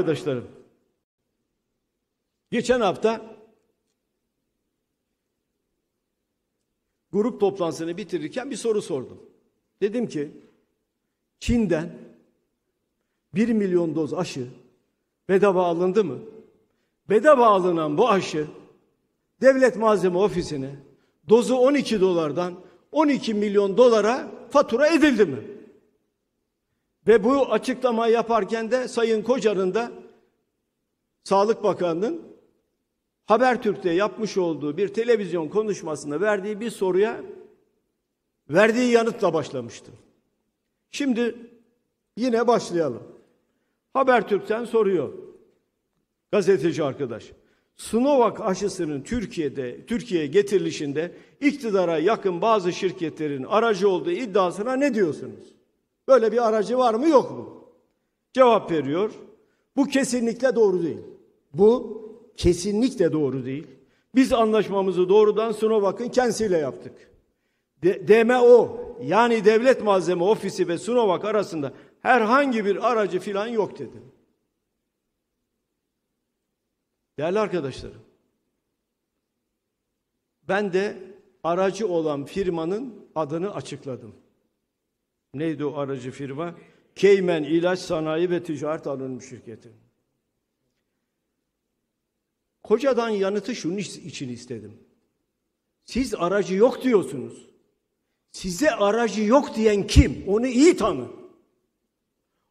arkadaşlarım. Geçen hafta grup toplantısını bitirirken bir soru sordum. Dedim ki Çin'den 1 milyon doz aşı bedava alındı mı? Bedava alınan bu aşı devlet malzeme ofisine dozu 12 dolardan 12 milyon dolara fatura edildi mi? Ve bu açıklamayı yaparken de Sayın Kocar'ın da Sağlık Bakanı'nın Habertürk'te yapmış olduğu bir televizyon konuşmasında verdiği bir soruya verdiği yanıtla başlamıştı. Şimdi yine başlayalım. Habertürk'ten soruyor gazeteci arkadaş. Sinovac aşısının Türkiye'de Türkiye'ye getirilişinde iktidara yakın bazı şirketlerin aracı olduğu iddiasına ne diyorsunuz? Böyle bir aracı var mı yok mu? Cevap veriyor. Bu kesinlikle doğru değil. Bu kesinlikle doğru değil. Biz anlaşmamızı doğrudan Sunovak'ın kendisiyle yaptık. De DMO yani Devlet Malzeme Ofisi ve Sunovak arasında herhangi bir aracı filan yok dedi. Değerli arkadaşlarım, ben de aracı olan firmanın adını açıkladım neydi o aracı firma? Keymen İlaç Sanayi ve Ticaret Anonim Şirketi. Kocadan yanıtı şunun için istedim. Siz aracı yok diyorsunuz. Size aracı yok diyen kim? Onu iyi tanı.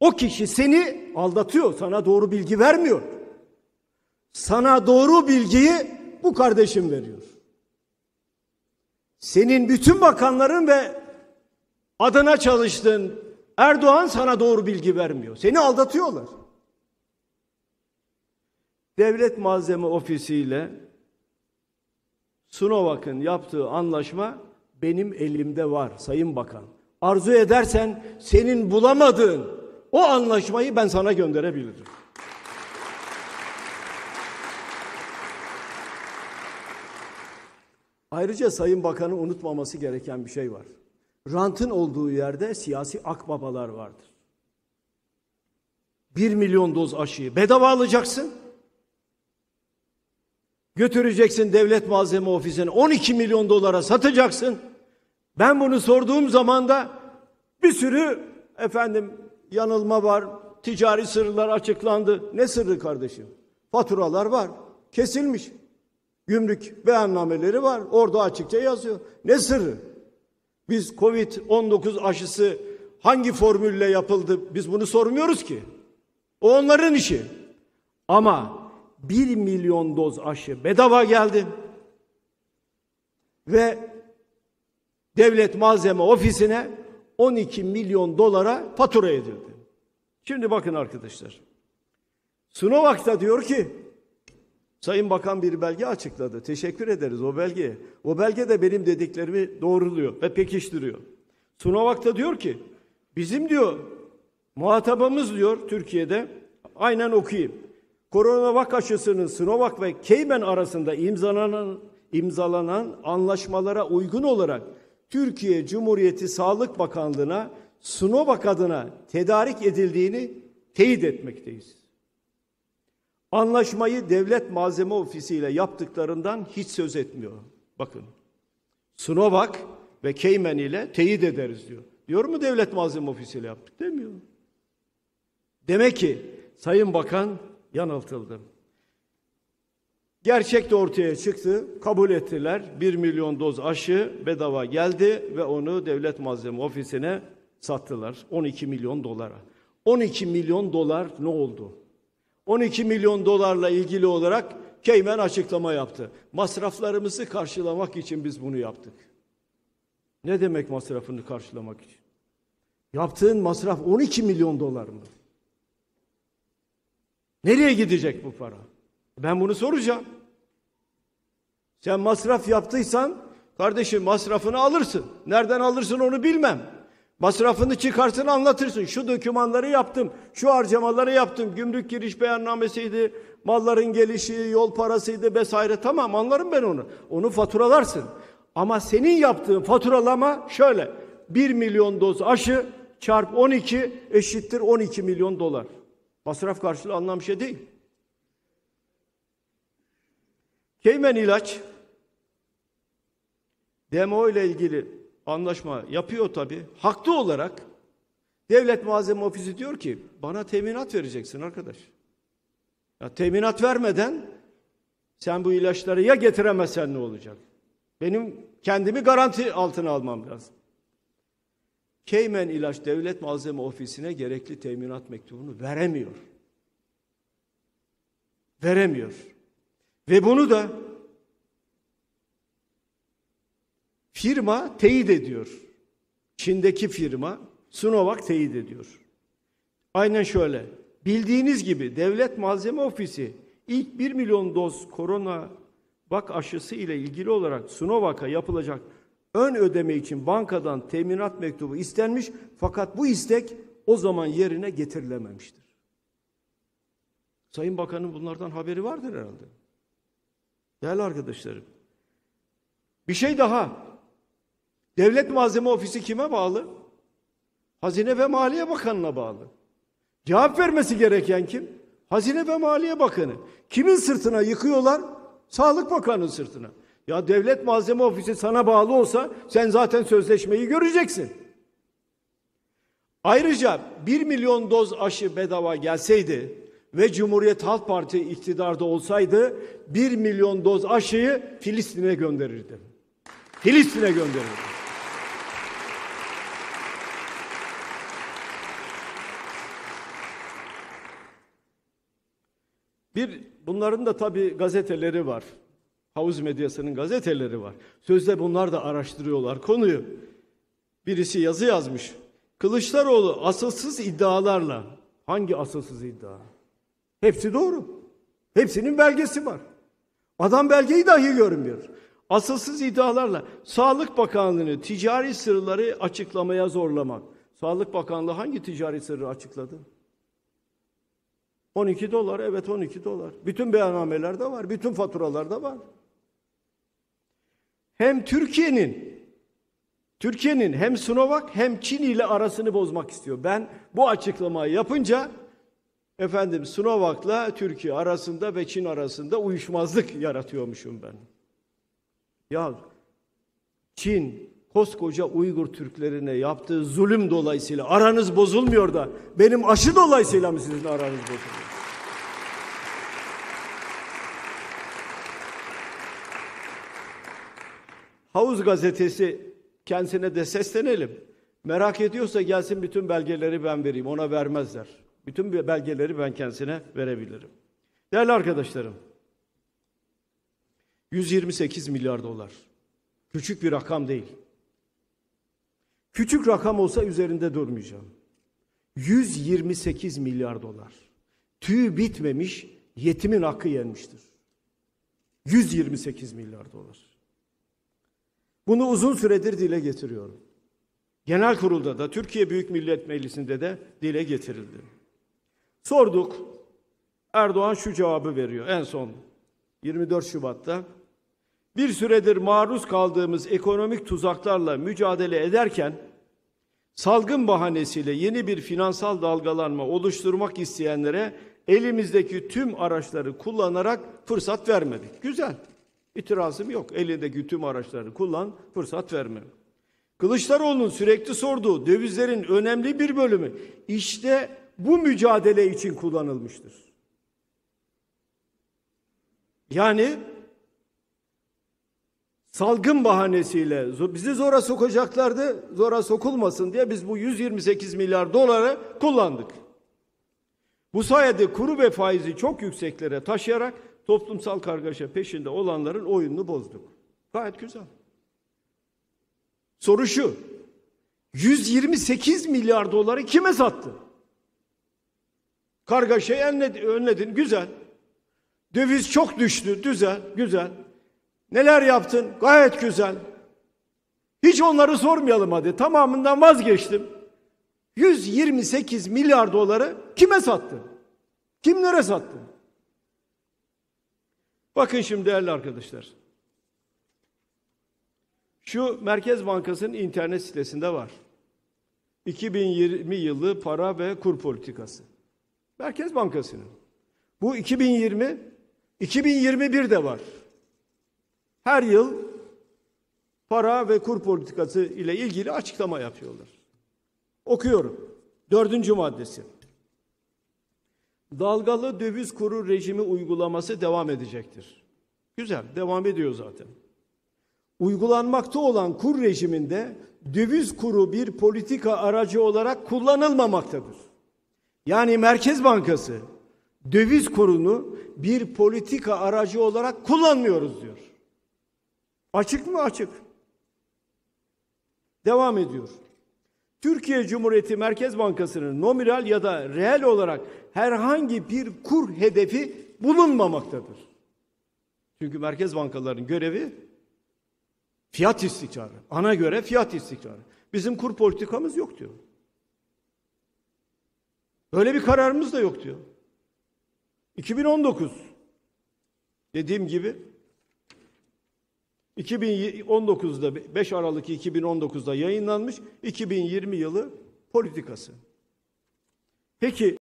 O kişi seni aldatıyor, sana doğru bilgi vermiyor. Sana doğru bilgiyi bu kardeşim veriyor. Senin bütün bakanların ve adına çalıştın. Erdoğan sana doğru bilgi vermiyor. Seni aldatıyorlar. Devlet Malzeme Ofisi ile Sunovak'ın yaptığı anlaşma benim elimde var Sayın Bakan. Arzu edersen senin bulamadığın o anlaşmayı ben sana gönderebilirim. Ayrıca Sayın Bakan'ın unutmaması gereken bir şey var rantın olduğu yerde siyasi akbabalar vardır. Bir milyon doz aşıyı bedava alacaksın. Götüreceksin devlet malzeme ofisine 12 milyon dolara satacaksın. Ben bunu sorduğum zaman da bir sürü efendim yanılma var, ticari sırlar açıklandı. Ne sırrı kardeşim? Faturalar var, kesilmiş. Gümrük beyannameleri var, orada açıkça yazıyor. Ne sırrı? Biz Covid-19 aşısı hangi formülle yapıldı biz bunu sormuyoruz ki. O onların işi. Ama 1 milyon doz aşı bedava geldi. Ve devlet malzeme ofisine 12 milyon dolara fatura edildi. Şimdi bakın arkadaşlar. Sunovak da diyor ki Sayın Bakan bir belge açıkladı. Teşekkür ederiz o belgeye. O belge de benim dediklerimi doğruluyor ve pekiştiriyor. Sunovak da diyor ki bizim diyor muhatabımız diyor Türkiye'de aynen okuyayım. Koronavak aşısının Sinovac ve Cayman arasında imzalanan, imzalanan anlaşmalara uygun olarak Türkiye Cumhuriyeti Sağlık Bakanlığı'na Sinovac adına tedarik edildiğini teyit etmekteyiz. Anlaşmayı devlet malzeme ofisiyle yaptıklarından hiç söz etmiyor. Bakın. Snovak ve Keymen ile teyit ederiz diyor. Diyor mu devlet malzeme ofisiyle yaptık demiyor. Demek ki Sayın Bakan yanıltıldı. Gerçek de ortaya çıktı. Kabul ettiler. 1 milyon doz aşı bedava geldi ve onu devlet malzeme ofisine sattılar. 12 milyon dolara. 12 milyon dolar ne oldu? 12 milyon dolarla ilgili olarak Keymen açıklama yaptı. Masraflarımızı karşılamak için biz bunu yaptık. Ne demek masrafını karşılamak için? Yaptığın masraf 12 milyon dolar mı? Nereye gidecek bu para? Ben bunu soracağım. Sen masraf yaptıysan kardeşim masrafını alırsın. Nereden alırsın onu bilmem. Masrafını çıkarsın anlatırsın. Şu dokümanları yaptım, şu harcamaları yaptım. Gümrük giriş beyannamesiydi, malların gelişi, yol parasıydı vesaire. Tamam anlarım ben onu. Onu faturalarsın. Ama senin yaptığın faturalama şöyle. 1 milyon doz aşı çarp 12 eşittir 12 milyon dolar. Masraf karşılığı anlam şey değil. Keymen ilaç demo ile ilgili anlaşma yapıyor tabi, Haklı olarak devlet malzeme ofisi diyor ki bana teminat vereceksin arkadaş. Ya teminat vermeden sen bu ilaçları ya getiremezsen ne olacak? Benim kendimi garanti altına almam lazım. Keymen İlaç Devlet Malzeme Ofisi'ne gerekli teminat mektubunu veremiyor. Veremiyor. Ve bunu da Firma teyit ediyor. Çin'deki firma Sinovac teyit ediyor. Aynen şöyle. Bildiğiniz gibi Devlet Malzeme Ofisi ilk 1 milyon doz korona vak aşısı ile ilgili olarak Sinovac'a yapılacak ön ödeme için bankadan teminat mektubu istenmiş fakat bu istek o zaman yerine getirilememiştir. Sayın Bakan'ın bunlardan haberi vardır herhalde. Değerli arkadaşlarım. Bir şey daha Devlet Malzeme Ofisi kime bağlı? Hazine ve Maliye Bakanı'na bağlı. Cevap vermesi gereken kim? Hazine ve Maliye Bakanı. Kimin sırtına yıkıyorlar? Sağlık Bakanı'nın sırtına. Ya Devlet Malzeme Ofisi sana bağlı olsa sen zaten sözleşmeyi göreceksin. Ayrıca 1 milyon doz aşı bedava gelseydi ve Cumhuriyet Halk Parti iktidarda olsaydı 1 milyon doz aşıyı Filistin'e gönderirdi. Filistin'e gönderirdi. Bir, bunların da tabi gazeteleri var. Havuz medyasının gazeteleri var. Sözde bunlar da araştırıyorlar konuyu. Birisi yazı yazmış. Kılıçdaroğlu asılsız iddialarla. Hangi asılsız iddia? Hepsi doğru. Hepsinin belgesi var. Adam belgeyi dahi görmüyor. Asılsız iddialarla Sağlık Bakanlığı'nı ticari sırları açıklamaya zorlamak. Sağlık Bakanlığı hangi ticari sırrı açıkladı? 12 dolar, evet 12 dolar. Bütün beyannamelerde var, bütün faturalarda var. Hem Türkiye'nin Türkiye'nin hem Sinovac hem Çin ile arasını bozmak istiyor. Ben bu açıklamayı yapınca efendim Sinovac'la Türkiye arasında ve Çin arasında uyuşmazlık yaratıyormuşum ben. Ya Çin koskoca Uygur Türklerine yaptığı zulüm dolayısıyla aranız bozulmuyor da benim aşı dolayısıyla mı sizin aranız bozuluyor? Havuz gazetesi kendisine de seslenelim. Merak ediyorsa gelsin bütün belgeleri ben vereyim. Ona vermezler. Bütün belgeleri ben kendisine verebilirim. Değerli arkadaşlarım, 128 milyar dolar. Küçük bir rakam değil. Küçük rakam olsa üzerinde durmayacağım. 128 milyar dolar. Tüyü bitmemiş yetimin hakkı yenmiştir. 128 milyar dolar. Bunu uzun süredir dile getiriyorum. Genel kurulda da Türkiye Büyük Millet Meclisi'nde de dile getirildi. Sorduk. Erdoğan şu cevabı veriyor en son 24 Şubat'ta. Bir süredir maruz kaldığımız ekonomik tuzaklarla mücadele ederken salgın bahanesiyle yeni bir finansal dalgalanma oluşturmak isteyenlere elimizdeki tüm araçları kullanarak fırsat vermedik. Güzel. İtirazım yok. Elindeki tüm araçlarını kullan, fırsat verme. Kılıçdaroğlu'nun sürekli sorduğu dövizlerin önemli bir bölümü işte bu mücadele için kullanılmıştır. Yani salgın bahanesiyle bizi zora sokacaklardı. Zora sokulmasın diye biz bu 128 milyar doları kullandık. Bu sayede kuru ve faizi çok yükseklere taşıyarak toplumsal kargaşa peşinde olanların oyununu bozduk. Gayet güzel. Soru şu. 128 milyar doları kime sattı? Kargaşayı önledin, önledin güzel. Döviz çok düştü, güzel, güzel. Neler yaptın? Gayet güzel. Hiç onları sormayalım hadi. Tamamından vazgeçtim. 128 milyar doları kime sattın? Kimlere sattın? Bakın şimdi değerli arkadaşlar. Şu Merkez Bankası'nın internet sitesinde var. 2020 yılı para ve kur politikası. Merkez Bankası'nın. Bu 2020, 2021 de var. Her yıl para ve kur politikası ile ilgili açıklama yapıyorlar. Okuyorum. Dördüncü maddesi dalgalı döviz kuru rejimi uygulaması devam edecektir. Güzel, devam ediyor zaten. Uygulanmakta olan kur rejiminde döviz kuru bir politika aracı olarak kullanılmamaktadır. Yani Merkez Bankası döviz kurunu bir politika aracı olarak kullanmıyoruz diyor. Açık mı? Açık. Devam ediyor. Türkiye Cumhuriyeti Merkez Bankası'nın nominal ya da reel olarak herhangi bir kur hedefi bulunmamaktadır. Çünkü merkez bankalarının görevi fiyat istikrarı. Ana göre fiyat istikrarı. Bizim kur politikamız yok diyor. Böyle bir kararımız da yok diyor. 2019 dediğim gibi 2019'da 5 Aralık 2019'da yayınlanmış 2020 yılı politikası. Peki